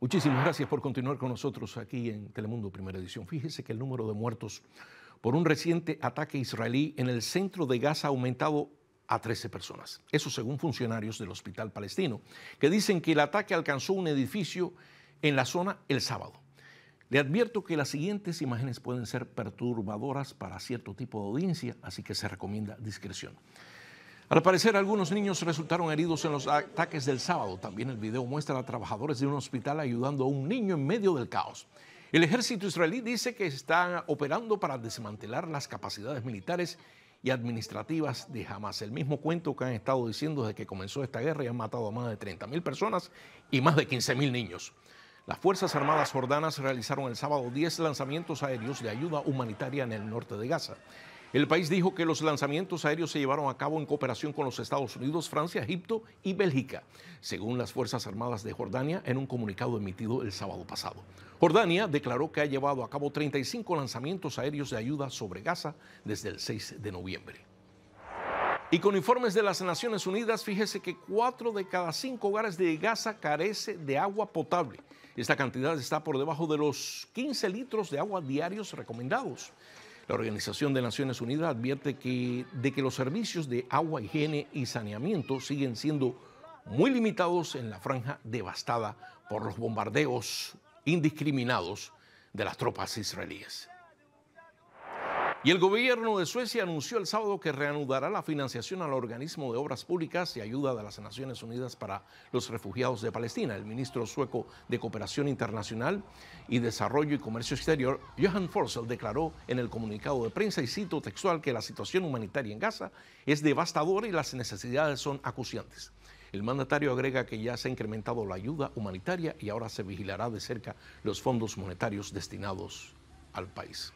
Muchísimas gracias por continuar con nosotros aquí en Telemundo Primera Edición. Fíjese que el número de muertos por un reciente ataque israelí en el centro de Gaza ha aumentado a 13 personas. Eso según funcionarios del hospital palestino, que dicen que el ataque alcanzó un edificio en la zona el sábado. Le advierto que las siguientes imágenes pueden ser perturbadoras para cierto tipo de audiencia, así que se recomienda discreción. Al parecer, algunos niños resultaron heridos en los ataques del sábado. También el video muestra a trabajadores de un hospital ayudando a un niño en medio del caos. El ejército israelí dice que están operando para desmantelar las capacidades militares y administrativas de Hamas. El mismo cuento que han estado diciendo desde que comenzó esta guerra y han matado a más de 30.000 personas y más de 15.000 niños. Las Fuerzas Armadas jordanas realizaron el sábado 10 lanzamientos aéreos de ayuda humanitaria en el norte de Gaza. El país dijo que los lanzamientos aéreos se llevaron a cabo en cooperación con los Estados Unidos, Francia, Egipto y Bélgica, según las Fuerzas Armadas de Jordania en un comunicado emitido el sábado pasado. Jordania declaró que ha llevado a cabo 35 lanzamientos aéreos de ayuda sobre Gaza desde el 6 de noviembre. Y con informes de las Naciones Unidas, fíjese que cuatro de cada cinco hogares de Gaza carece de agua potable. Esta cantidad está por debajo de los 15 litros de agua diarios recomendados. La Organización de Naciones Unidas advierte que, de que los servicios de agua, higiene y saneamiento siguen siendo muy limitados en la franja devastada por los bombardeos indiscriminados de las tropas israelíes. Y el gobierno de Suecia anunció el sábado que reanudará la financiación al organismo de obras públicas y ayuda de las Naciones Unidas para los refugiados de Palestina. El ministro sueco de Cooperación Internacional y Desarrollo y Comercio Exterior, Johan Forsell, declaró en el comunicado de prensa, y cito textual, que la situación humanitaria en Gaza es devastadora y las necesidades son acuciantes. El mandatario agrega que ya se ha incrementado la ayuda humanitaria y ahora se vigilará de cerca los fondos monetarios destinados al país.